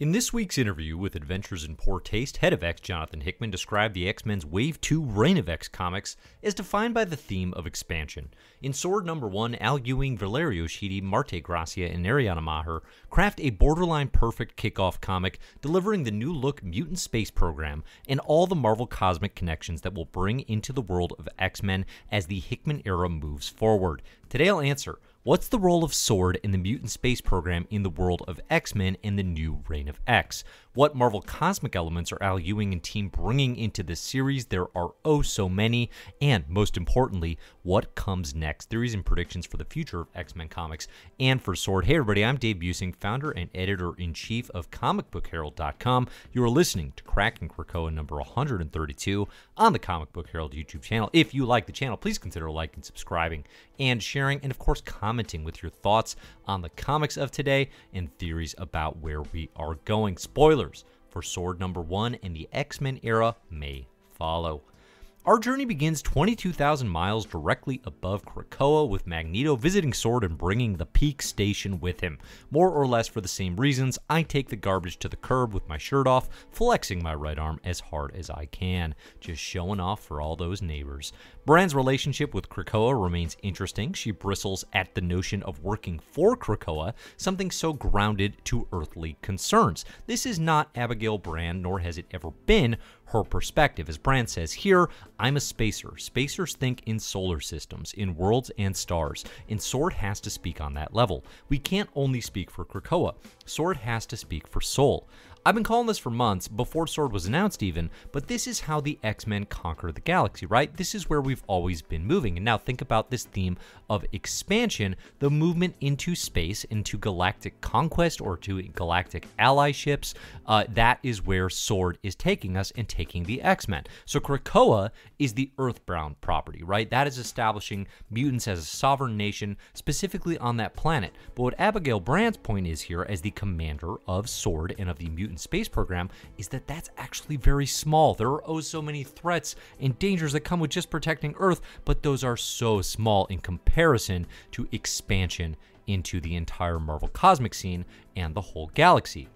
In this week's interview with Adventures in Poor Taste, head of X Jonathan Hickman described the X Men's Wave 2 Reign of X comics as defined by the theme of expansion. In Sword Number 1, Al Ewing, Valerio Schiti, Marte Gracia, and Ariana Maher craft a borderline perfect kickoff comic delivering the new look mutant space program and all the Marvel cosmic connections that will bring into the world of X Men as the Hickman era moves forward. Today I'll answer What's the role of S.W.O.R.D. in the mutant space program in the world of X Men and the new Reign of X? what Marvel cosmic elements are Al Ewing and team bringing into this series. There are oh so many, and most importantly, what comes next. Theories and predictions for the future of X Men comics and for Sword. Hey, everybody, I'm Dave Busing, founder and editor in chief of ComicBookHerald.com. You are listening to Cracking Krakoa number 132 on the Comic Book Herald YouTube channel. If you like the channel, please consider liking, subscribing, and sharing, and of course, commenting with your thoughts on the comics of today and theories about where we are going. Spoiler for Sword number 1 in the X Men era may follow. Our journey begins 22,000 miles directly above Krakoa with Magneto visiting Sword and bringing the peak station with him. More or less for the same reasons, I take the garbage to the curb with my shirt off, flexing my right arm as hard as I can, just showing off for all those neighbors. Brand's relationship with Krakoa remains interesting. She bristles at the notion of working for Krakoa, something so grounded to earthly concerns. This is not Abigail Brand, nor has it ever been her perspective. As Brand says here, I'm a spacer. Spacers think in solar systems, in worlds and stars, and Sword has to speak on that level. We can't only speak for Krakoa. Sword has to speak for Sol. I've been calling this for months, before Sword was announced even, but this is how the X-Men conquer the galaxy, right? This is where we've always been moving. And now think about this theme of expansion, the movement into space, into galactic conquest or to galactic allyships. Uh, that is where Sword is taking us and taking the X-Men. So Krakoa is the Earthbound property, right? That is establishing mutants as a sovereign nation, specifically on that planet. But what Abigail Brandt's point is here as the commander of Sword and of the mutant space program is that that's actually very small. There are oh so many threats and dangers that come with just protecting Earth, but those are so small in comparison to expansion into the entire Marvel cosmic scene and the whole galaxy.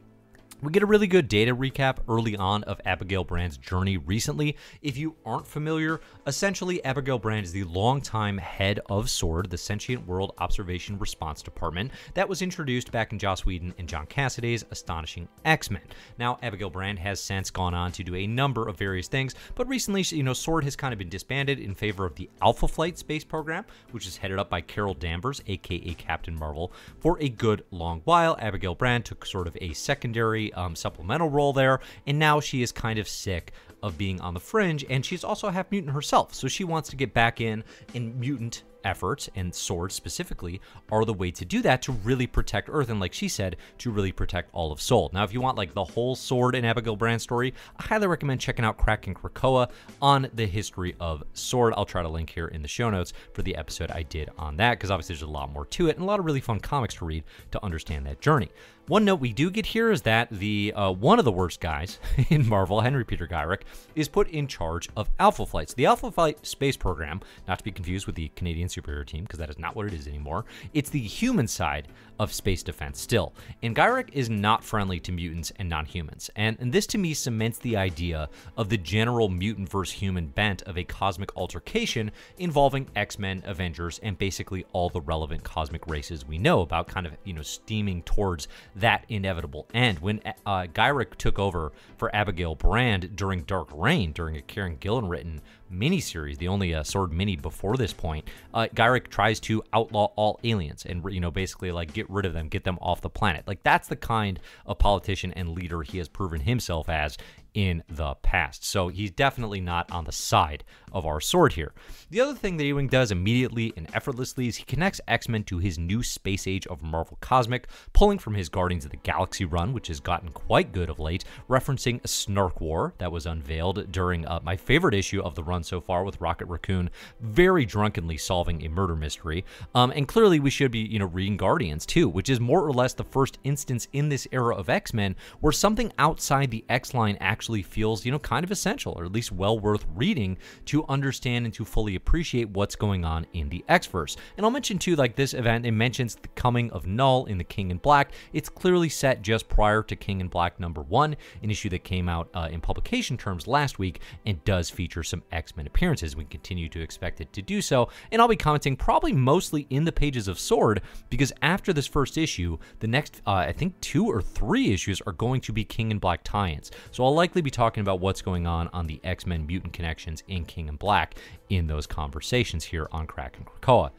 We get a really good data recap early on of Abigail Brand's journey recently. If you aren't familiar, essentially Abigail Brand is the longtime head of SWORD, the Sentient World Observation Response Department, that was introduced back in Joss Whedon and John Cassidy's Astonishing X-Men. Now, Abigail Brand has since gone on to do a number of various things, but recently, you know, SWORD has kind of been disbanded in favor of the Alpha Flight space program, which is headed up by Carol Danvers, aka Captain Marvel. For a good long while, Abigail Brand took sort of a secondary um, supplemental role there, and now she is kind of sick of being on the fringe, and she's also half mutant herself, so she wants to get back in and mutant efforts and swords specifically are the way to do that to really protect Earth and, like she said, to really protect all of Soul. Now, if you want like the whole sword and Abigail Brand story, I highly recommend checking out Kraken Krakoa on the history of sword. I'll try to link here in the show notes for the episode I did on that because obviously there's a lot more to it and a lot of really fun comics to read to understand that journey. One note we do get here is that the uh, one of the worst guys in Marvel, Henry Peter Gyrick, is put in charge of Alpha Flights, So the Alpha Flight space program, not to be confused with the Canadian superhero team, because that is not what it is anymore. It's the human side of space defense still. And Gyrick is not friendly to mutants and non-humans. And, and this to me cements the idea of the general mutant versus human bent of a cosmic altercation involving X-Men, Avengers, and basically all the relevant cosmic races we know about kind of, you know, steaming towards that inevitable end. When uh, Gyrick took over for Abigail Brand during Dark Reign, during a Karen Gillan written miniseries, the only uh, sword mini before this point, uh, Gyrick tries to outlaw all aliens and you know basically like get rid of them, get them off the planet. Like that's the kind of politician and leader he has proven himself as in the past. So he's definitely not on the side of our sword here. The other thing that Ewing does immediately and effortlessly is he connects X Men to his new space age of Marvel Cosmic, pulling from his Guardians of the Galaxy run, which has gotten quite good of late, referencing a Snark War that was unveiled during uh, my favorite issue of the run so far with Rocket Raccoon, very drunkenly solving a murder mystery. Um, and clearly, we should be, you know, reading Guardians too, which is more or less the first instance in this era of X Men where something outside the X line actually actually feels, you know, kind of essential or at least well worth reading to understand and to fully appreciate what's going on in the X-Verse. And I'll mention too, like this event, it mentions the coming of Null in the King in Black. It's clearly set just prior to King in Black number one, an issue that came out uh, in publication terms last week and does feature some X-Men appearances. We continue to expect it to do so. And I'll be commenting probably mostly in the pages of Sword because after this first issue, the next, uh, I think two or three issues are going to be King in Black tie-ins. So I'll like likely be talking about what's going on on the X Men mutant connections in King and Black in those conversations here on Crack and Krakoa.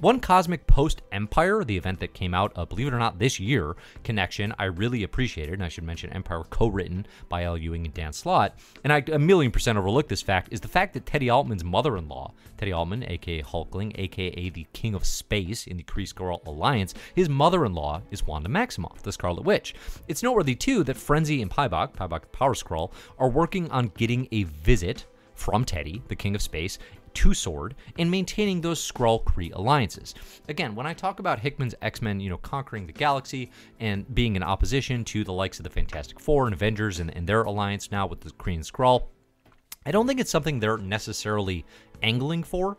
One Cosmic Post Empire, the event that came out, uh, believe it or not, this year, connection, I really appreciated. And I should mention Empire co written by Al Ewing and Dan Slott. And I a million percent overlooked this fact is the fact that Teddy Altman's mother in law, Teddy Altman, aka Hulkling, aka the King of Space in the Kree Skrull Alliance, his mother in law is Wanda Maximoff, the Scarlet Witch. It's noteworthy, too, that Frenzy and Pybok, Pybok Power Scroll, are working on getting a visit from Teddy, the King of Space, Two Sword and maintaining those Skrull Kree alliances. Again, when I talk about Hickman's X-Men, you know, conquering the galaxy and being in opposition to the likes of the Fantastic Four and Avengers and, and their alliance now with the Kree and Skrull, I don't think it's something they're necessarily angling for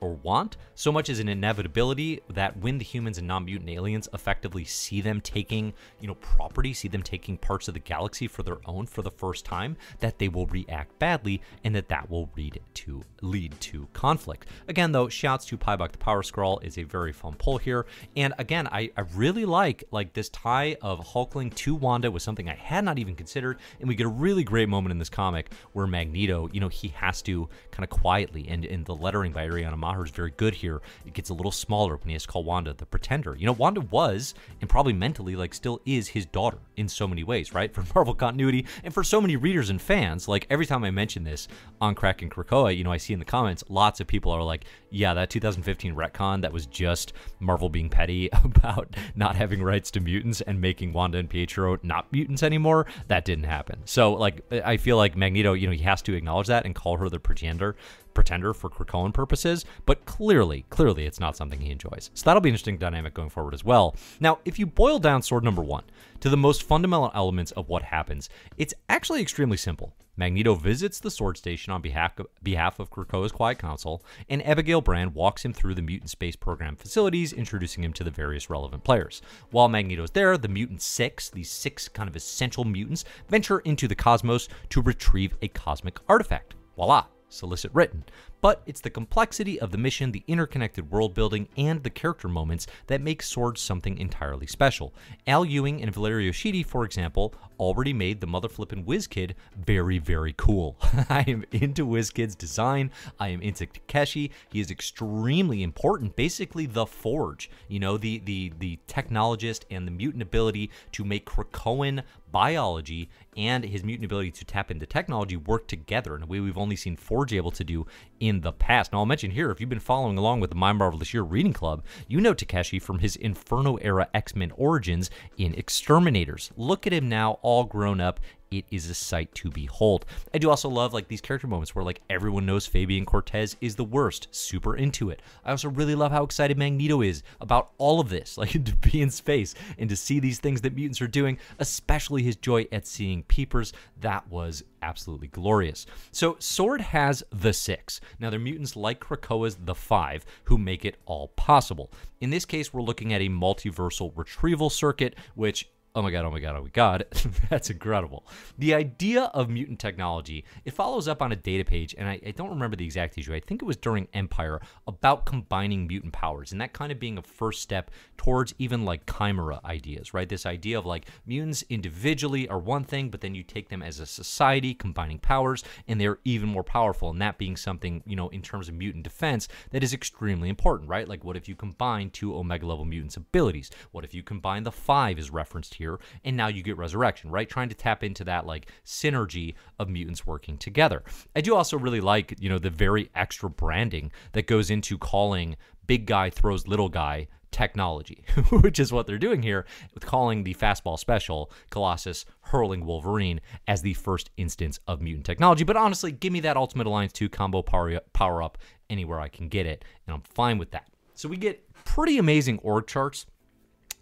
or want so much as an inevitability that when the humans and non-mutant aliens effectively see them taking you know property see them taking parts of the galaxy for their own for the first time that they will react badly and that that will lead to lead to conflict again though shouts to pybuck the power scroll is a very fun pull here and again I, I really like like this tie of hulkling to wanda was something i had not even considered and we get a really great moment in this comic where magneto you know he has to kind of quietly and in the lettering by Ariana Deanna Maher is very good here. It gets a little smaller when he has to call Wanda the pretender. You know, Wanda was, and probably mentally, like, still is his daughter in so many ways, right? For Marvel continuity and for so many readers and fans. Like, every time I mention this on Crack and Krakoa, you know, I see in the comments lots of people are like, yeah, that 2015 retcon, that was just Marvel being petty about not having rights to mutants and making Wanda and Pietro not mutants anymore. That didn't happen. So, like, I feel like Magneto, you know, he has to acknowledge that and call her the pretender pretender for Krakoan purposes, but clearly, clearly it's not something he enjoys. So that'll be an interesting dynamic going forward as well. Now, if you boil down sword number one to the most fundamental elements of what happens, it's actually extremely simple. Magneto visits the Sword Station on behalf of, behalf of Krakoa's Quiet Council, and Abigail Brand walks him through the Mutant Space Program facilities, introducing him to the various relevant players. While Magneto's there, the Mutant Six, these six kind of essential mutants, venture into the cosmos to retrieve a cosmic artifact. Voila! solicit written but it's the complexity of the mission, the interconnected world building, and the character moments that make Swords something entirely special. Al Ewing and Valerio Schiti, for example, already made the mother flippin' WizKid very, very cool. I am into WizKid's design, I am into Takeshi, he is extremely important, basically the forge, you know, the, the, the technologist and the mutant ability to make Krakoan biology and his mutant ability to tap into technology work together in a way we've only seen Forge able to do in in the past. Now, I'll mention here if you've been following along with the My Marvelous Year Reading Club, you know Takeshi from his Inferno era X Men origins in Exterminators. Look at him now, all grown up it is a sight to behold. I do also love like these character moments where like everyone knows Fabian Cortez is the worst, super into it. I also really love how excited Magneto is about all of this, like to be in space and to see these things that mutants are doing, especially his joy at seeing peepers. That was absolutely glorious. So Sword has the six. Now they're mutants like Krakoa's the five who make it all possible. In this case, we're looking at a multiversal retrieval circuit, which oh my god, oh my god, oh my god. That's incredible. The idea of mutant technology, it follows up on a data page, and I, I, don't remember the exact issue. I think it was during Empire about combining mutant powers, and that kind of being a first step towards even like chimera ideas, right? This idea of like mutants individually are one thing, but then you take them as a society, combining powers, and they're even more powerful. And that being something, you know, in terms of mutant defense, that is extremely important, right? Like what if you combine two omega level mutants' abilities? What if you combine the five is referenced here? here, and now you get resurrection, right? Trying to tap into that like synergy of mutants working together. I do also really like, you know, the very extra branding that goes into calling big guy throws little guy technology, which is what they're doing here with calling the fastball special Colossus hurling Wolverine as the first instance of mutant technology. But honestly, give me that Ultimate Alliance 2 combo power up anywhere I can get it, and I'm fine with that. So we get pretty amazing org charts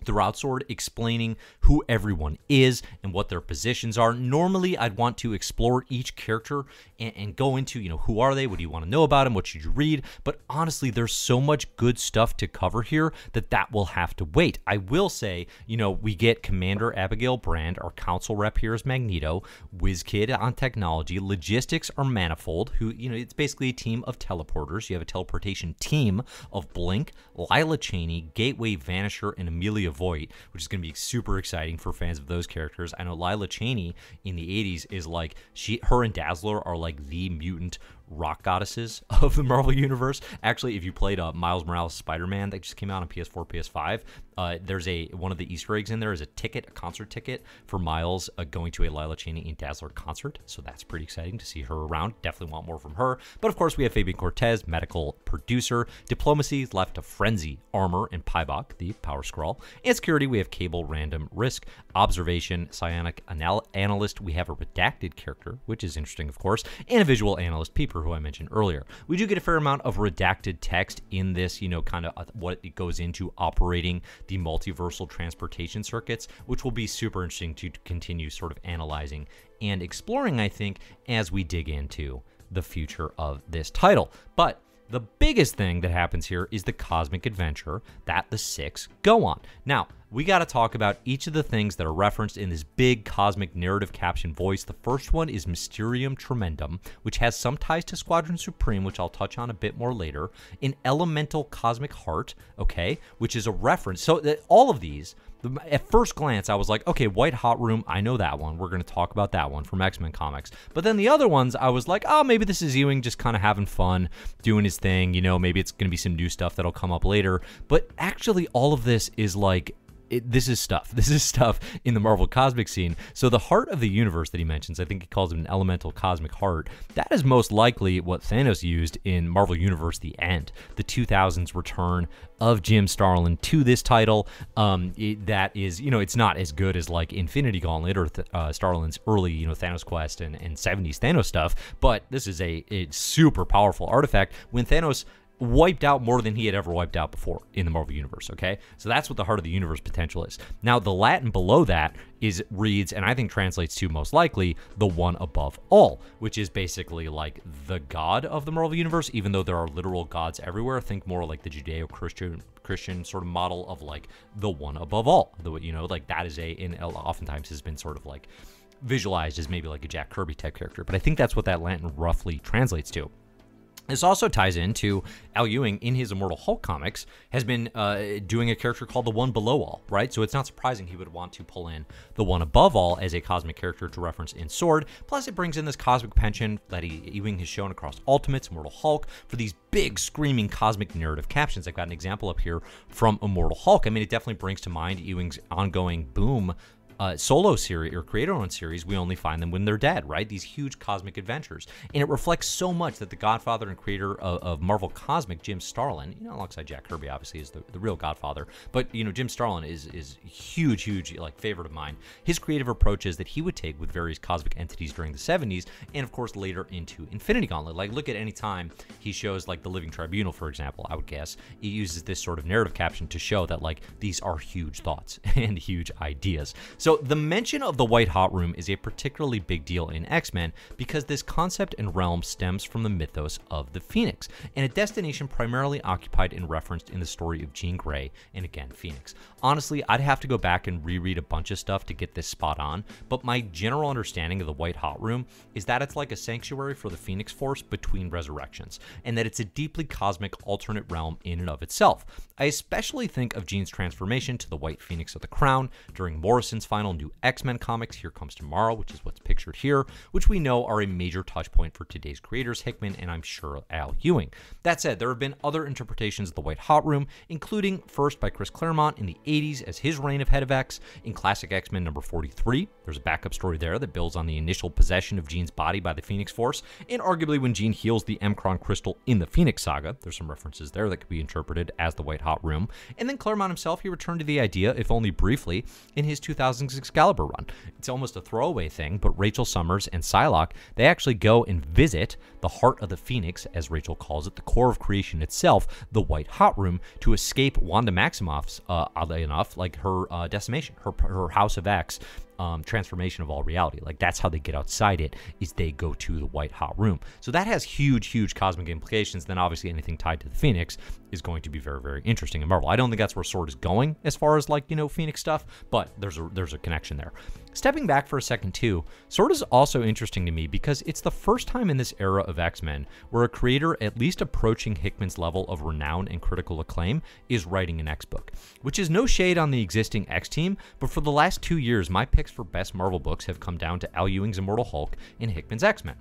throughout Sword explaining who everyone is and what their positions are. Normally, I'd want to explore each character and, and, go into, you know, who are they? What do you want to know about them? What should you read? But honestly, there's so much good stuff to cover here that that will have to wait. I will say, you know, we get Commander Abigail Brand, our council rep here is Magneto, kid on technology, logistics are Manifold, who, you know, it's basically a team of teleporters. You have a teleportation team of Blink, Lila Cheney, Gateway Vanisher, and Amelia Julia which is going to be super exciting for fans of those characters. I know Lila Cheney in the 80s is like she her and Dazzler are like the mutant rock goddesses of the Marvel universe. Actually, if you played uh, Miles Morales Spider-Man that just came out on PS4, PS5, uh, there's a one of the Easter eggs in there is a ticket, a concert ticket for Miles uh, going to a Lila Cheney and Dazzler concert. So that's pretty exciting to see her around. Definitely want more from her. But of course, we have Fabian Cortez, medical producer. Diplomacy left to Frenzy, Armor, and Pybok, the power scrawl. And security, we have Cable, Random, Risk, Observation, Psionic anal Analyst. We have a redacted character, which is interesting, of course, and a visual analyst, Peeper, who I mentioned earlier. We do get a fair amount of redacted text in this, you know, kind of uh, what it goes into operating the multiversal transportation circuits, which will be super interesting to continue sort of analyzing and exploring, I think, as we dig into the future of this title. But the biggest thing that happens here is the cosmic adventure that the six go on. Now, we got to talk about each of the things that are referenced in this big cosmic narrative caption voice. The first one is Mysterium Tremendum, which has some ties to Squadron Supreme, which I'll touch on a bit more later, an elemental cosmic heart, okay, which is a reference. So, all of these the, at first glance, I was like, okay, White Hot Room, I know that one. We're going to talk about that one from X Men Comics. But then the other ones, I was like, oh, maybe this is Ewing just kind of having fun, doing his thing. You know, maybe it's going to be some new stuff that'll come up later. But actually, all of this is like it, this is stuff. This is stuff in the Marvel cosmic scene. So the heart of the universe that he mentions, I think he calls it an elemental cosmic heart. That is most likely what Thanos used in Marvel Universe: The End, the 2000s return of Jim Starlin to this title. Um, it, that is, you know, it's not as good as like Infinity Gauntlet or uh, Starlin's early, you know, Thanos Quest and, and 70s Thanos stuff. But this is a, a super powerful artifact. When Thanos wiped out more than he had ever wiped out before in the Marvel Universe, okay? So that's what the heart of the universe potential is. Now, the Latin below that is reads, and I think translates to most likely, the one above all, which is basically like the god of the Marvel Universe, even though there are literal gods everywhere. Think more like the Judeo Christian Christian sort of model of like the one above all. The you know, like that is a in uh, oftentimes has been sort of like visualized as maybe like a Jack Kirby type character. But I think that's what that Latin roughly translates to. This also ties into Al Ewing in his Immortal Hulk comics has been uh, doing a character called the One Below All, right? So it's not surprising he would want to pull in the One Above All as a cosmic character to reference in Sword. Plus, it brings in this cosmic pension that he, Ewing has shown across Ultimates, Immortal Hulk, for these big screaming cosmic narrative captions. I've got an example up here from Immortal Hulk. I mean, it definitely brings to mind Ewing's ongoing boom uh, solo series or creator-owned series, we only find them when they're dead, right? These huge cosmic adventures, and it reflects so much that the Godfather and creator of, of Marvel Cosmic, Jim Starlin, you know, alongside Jack Kirby, obviously is the, the real Godfather, but you know, Jim Starlin is is huge, huge like favorite of mine. His creative approaches that he would take with various cosmic entities during the 70s, and of course later into Infinity Gauntlet. Like, look at any time he shows like the Living Tribunal, for example. I would guess he uses this sort of narrative caption to show that like these are huge thoughts and huge ideas. So so, the mention of the White Hot Room is a particularly big deal in X Men because this concept and realm stems from the mythos of the Phoenix, and a destination primarily occupied and referenced in the story of Jean Grey and again Phoenix. Honestly, I'd have to go back and reread a bunch of stuff to get this spot on, but my general understanding of the White Hot Room is that it's like a sanctuary for the Phoenix Force between resurrections, and that it's a deeply cosmic alternate realm in and of itself. I especially think of Jean's transformation to the White Phoenix of the Crown during Morrison's final new X Men comics, Here Comes Tomorrow, which is what's pictured here, which we know are a major touchpoint for today's creators, Hickman and I'm sure Al Ewing. That said, there have been other interpretations of the White Hot Room, including first by Chris Claremont in the 80s as his reign of Head of X in Classic X Men number 43. There's a backup story there that builds on the initial possession of Jean's body by the Phoenix Force, and arguably when Jean heals the Emkron crystal in the Phoenix Saga. There's some references there that could be interpreted as the White Hot Room. And then Claremont himself, he returned to the idea, if only briefly, in his 2000 Excalibur run. It's almost a throwaway thing, but Rachel Summers and Psylocke, they actually go and visit the heart of the Phoenix, as Rachel calls it, the core of creation itself, the White Hot Room, to escape Wanda Maximoff's, uh, oddly enough, like her uh, decimation, her, her House of X, um, transformation of all reality. Like that's how they get outside it is they go to the white hot room. So that has huge, huge cosmic implications. Then obviously anything tied to the Phoenix is going to be very, very interesting in Marvel. I don't think that's where Sword is going as far as like you know Phoenix stuff, but there's a there's a connection there. Stepping back for a second too, Sword is also interesting to me because it's the first time in this era of X-Men where a creator at least approaching Hickman's level of renown and critical acclaim is writing an X-book, which is no shade on the existing X-team, but for the last two years, my picks for best Marvel books have come down to Al Ewing's Immortal Hulk and Hickman's X-Men.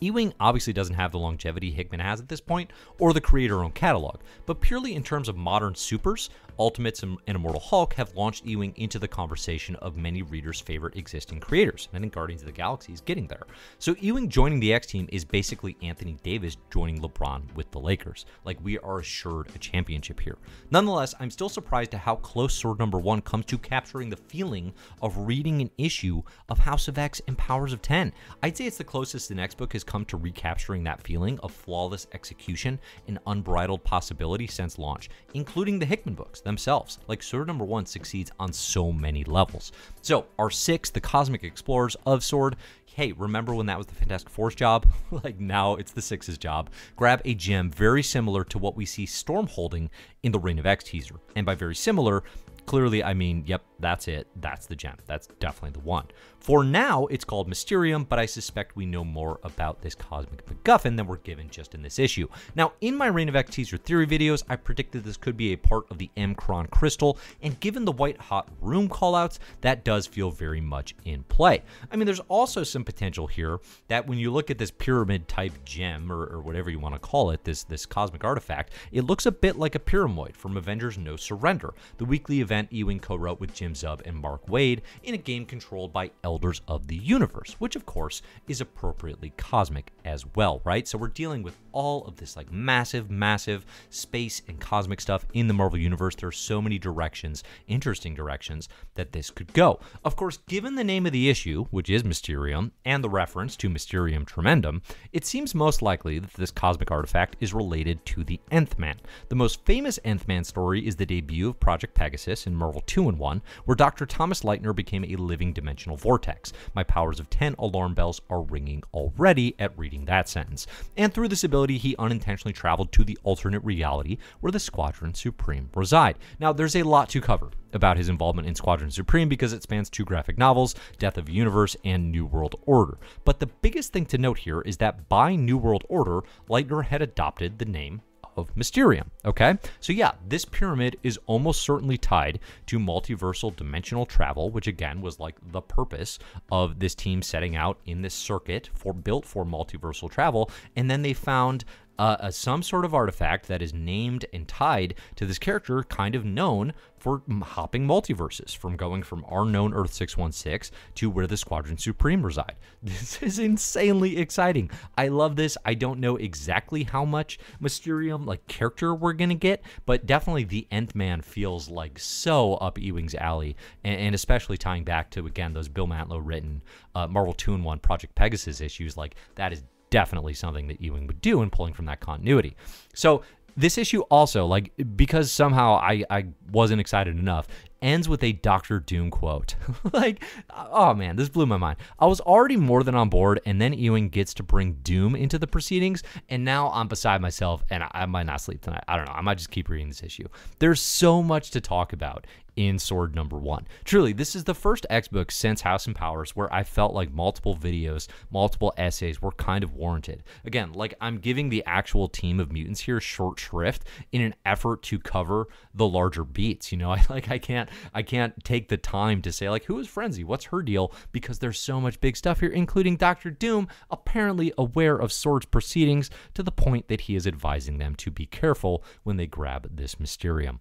Ewing obviously doesn't have the longevity Hickman has at this point, or the creator owned catalog, but purely in terms of modern supers, Ultimates and Immortal Hulk have launched Ewing into the conversation of many readers' favorite existing creators. And I think Guardians of the Galaxy is getting there. So Ewing joining the X team is basically Anthony Davis joining LeBron with the Lakers. Like, we are assured a championship here. Nonetheless, I'm still surprised at how close Sword Number One comes to capturing the feeling of reading an issue of House of X and Powers of 10. I'd say it's the closest the next book has come to recapturing that feeling of flawless execution and unbridled possibility since launch, including the Hickman books themselves. Like Sword Number One succeeds on so many levels. So, our six, the Cosmic Explorers of Sword, hey, remember when that was the Fantastic Four's job? like now it's the Six's job. Grab a gem very similar to what we see Storm holding in the Reign of X teaser. And by very similar, Clearly, I mean, yep, that's it. That's the gem. That's definitely the one. For now, it's called Mysterium, but I suspect we know more about this cosmic MacGuffin than we're given just in this issue. Now, in my Reign of X teaser theory videos, I predicted this could be a part of the Mcron crystal, and given the white hot room callouts, that does feel very much in play. I mean, there's also some potential here that when you look at this pyramid type gem, or, or whatever you want to call it, this, this cosmic artifact, it looks a bit like a pyramidoid from Avengers No Surrender, the weekly event event Ewing co wrote with Jim Zub and Mark Wade in a game controlled by Elders of the Universe, which of course is appropriately cosmic as well, right? So we're dealing with all of this like massive, massive space and cosmic stuff in the Marvel Universe. There are so many directions, interesting directions, that this could go. Of course, given the name of the issue, which is Mysterium, and the reference to Mysterium Tremendum, it seems most likely that this cosmic artifact is related to the Nth Man. The most famous Nth Man story is the debut of Project Pegasus in Marvel 2 and 1, where Dr. Thomas Leitner became a living dimensional vortex. My powers of 10 alarm bells are ringing already at reading that sentence. And through this ability, he unintentionally traveled to the alternate reality where the Squadron Supreme reside. Now, there's a lot to cover about his involvement in Squadron Supreme because it spans two graphic novels, Death of Universe and New World Order. But the biggest thing to note here is that by New World Order, Leitner had adopted the name of Mysterium. Okay, so yeah, this pyramid is almost certainly tied to multiversal dimensional travel, which again was like the purpose of this team setting out in this circuit for built for multiversal travel. And then they found uh, uh, some sort of artifact that is named and tied to this character, kind of known for hopping multiverses, from going from our known Earth 616 to where the Squadron Supreme reside. This is insanely exciting. I love this. I don't know exactly how much Mysterium like character we're gonna get, but definitely the Nth Man feels like so up Ewing's alley, and, and especially tying back to again those Bill Mantlo written uh, Marvel Two in One Project Pegasus issues. Like that is definitely something that Ewing would do in pulling from that continuity. So this issue also like because somehow I, I wasn't excited enough ends with a Doctor Doom quote. like, uh, oh man, this blew my mind. I was already more than on board, and then Ewing gets to bring Doom into the proceedings, and now I'm beside myself, and I, I might not sleep tonight. I don't know. I might just keep reading this issue. There's so much to talk about in Sword number one. Truly, this is the first X book since House and Powers where I felt like multiple videos, multiple essays were kind of warranted. Again, like I'm giving the actual team of mutants here short shrift in an effort to cover the larger beats. You know, I like I can't can't I can't take the time to say like who is Frenzy? What's her deal? Because there's so much big stuff here, including Doctor Doom apparently aware of Sword's proceedings to the point that he is advising them to be careful when they grab this Mysterium.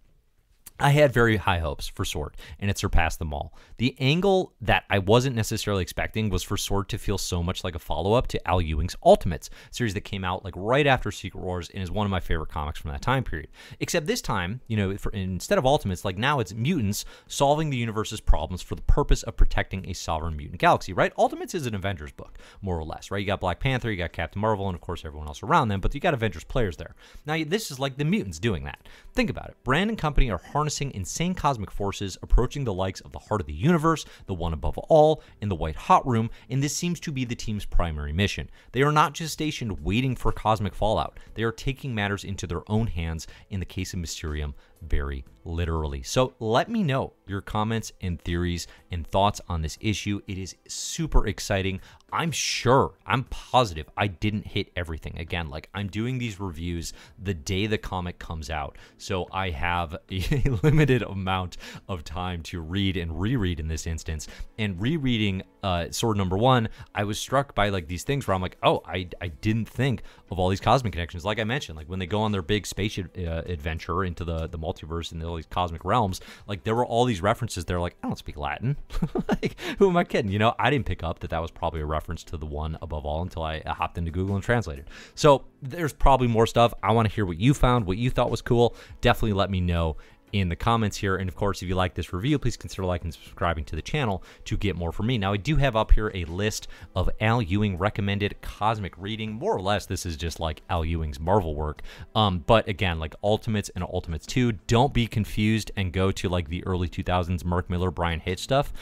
I had very high hopes for Sword, and it surpassed them all. The angle that I wasn't necessarily expecting was for Sword to feel so much like a follow up to Al Ewing's Ultimates series that came out like right after Secret Wars and is one of my favorite comics from that time period. Except this time, you know, for, instead of Ultimates, like now it's mutants solving the universe's problems for the purpose of protecting a sovereign mutant galaxy, right? Ultimates is an Avengers book, more or less, right? You got Black Panther, you got Captain Marvel, and of course everyone else around them, but you got Avengers players there. Now, this is like the mutants doing that. Think about it. Brand and company are harnessing harnessing insane cosmic forces approaching the likes of the Heart of the Universe, the One Above All, in the White Hot Room, and this seems to be the team's primary mission. They are not just stationed waiting for cosmic fallout, they are taking matters into their own hands in the case of Mysterium very literally. So let me know your comments and theories and thoughts on this issue. It is super exciting. I'm sure, I'm positive I didn't hit everything. Again, like I'm doing these reviews the day the comic comes out. So I have a limited amount of time to read and reread in this instance. And rereading uh, sword number one, I was struck by like these things where I'm like, oh, I, I didn't think of all these cosmic connections. Like I mentioned, like when they go on their big space uh, adventure into the, the multiverse and all these cosmic realms, like there were all these references. They're like, I don't speak Latin. like, who am I kidding? You know, I didn't pick up that that was probably a reference to the one above all until I hopped into Google and translated. So there's probably more stuff. I want to hear what you found, what you thought was cool. Definitely let me know in the comments here. And of course, if you like this review, please consider liking and subscribing to the channel to get more from me. Now, I do have up here a list of Al Ewing recommended cosmic reading. More or less, this is just like Al Ewing's Marvel work. Um, but again, like Ultimates and Ultimates 2, don't be confused and go to like the early 2000s Mark Miller, Brian Hitch stuff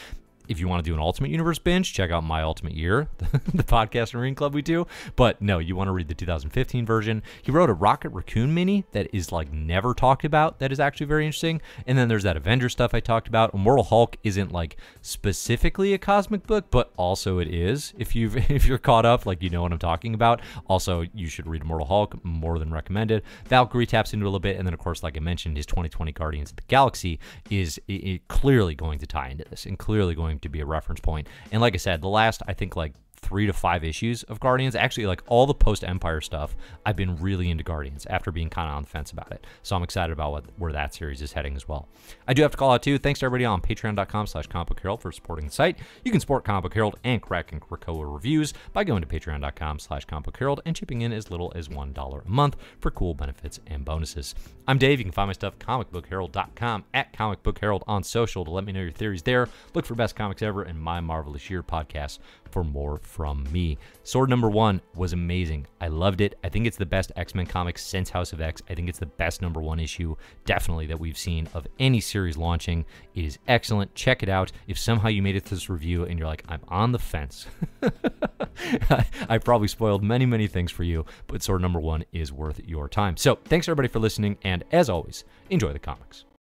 if you want to do an Ultimate Universe binge, check out My Ultimate Year, the podcast and Marine Club we do. But no, you want to read the 2015 version. He wrote a Rocket Raccoon mini that is like never talked about, that is actually very interesting. And then there's that Avenger stuff I talked about. Immortal Hulk isn't like specifically a cosmic book, but also it is. If you've if you're caught up, like you know what I'm talking about. Also, you should read Immortal Hulk, more than recommended. Valkyrie taps into a little bit, and then of course, like I mentioned, his 2020 Guardians of the Galaxy is it, it clearly going to tie into this and clearly going going to be a reference point. And like I said, the last, I think, like three to five issues of Guardians. Actually, like all the post Empire stuff, I've been really into Guardians after being kind of on the fence about it. So I'm excited about what, where that series is heading as well. I do have to call out too. Thanks to everybody on patreon.com slash comic herald for supporting the site. You can support comic herald and Crack and Krakoa reviews by going to patreon.com slash comic herald and chipping in as little as $1 a month for cool benefits and bonuses. I'm Dave. You can find my stuff comicbookherald.com at comicbookherald on social to let me know your theories there. Look for best comics ever in my marvelous year podcast for more from me. Sword number one was amazing. I loved it. I think it's the best X Men comic since House of X. I think it's the best number one issue, definitely, that we've seen of any series launching. It is excellent. Check it out. If somehow you made it to this review and you're like, I'm on the fence, I probably spoiled many, many things for you, but Sword number one is worth your time. So thanks everybody for listening, and as always, enjoy the comics.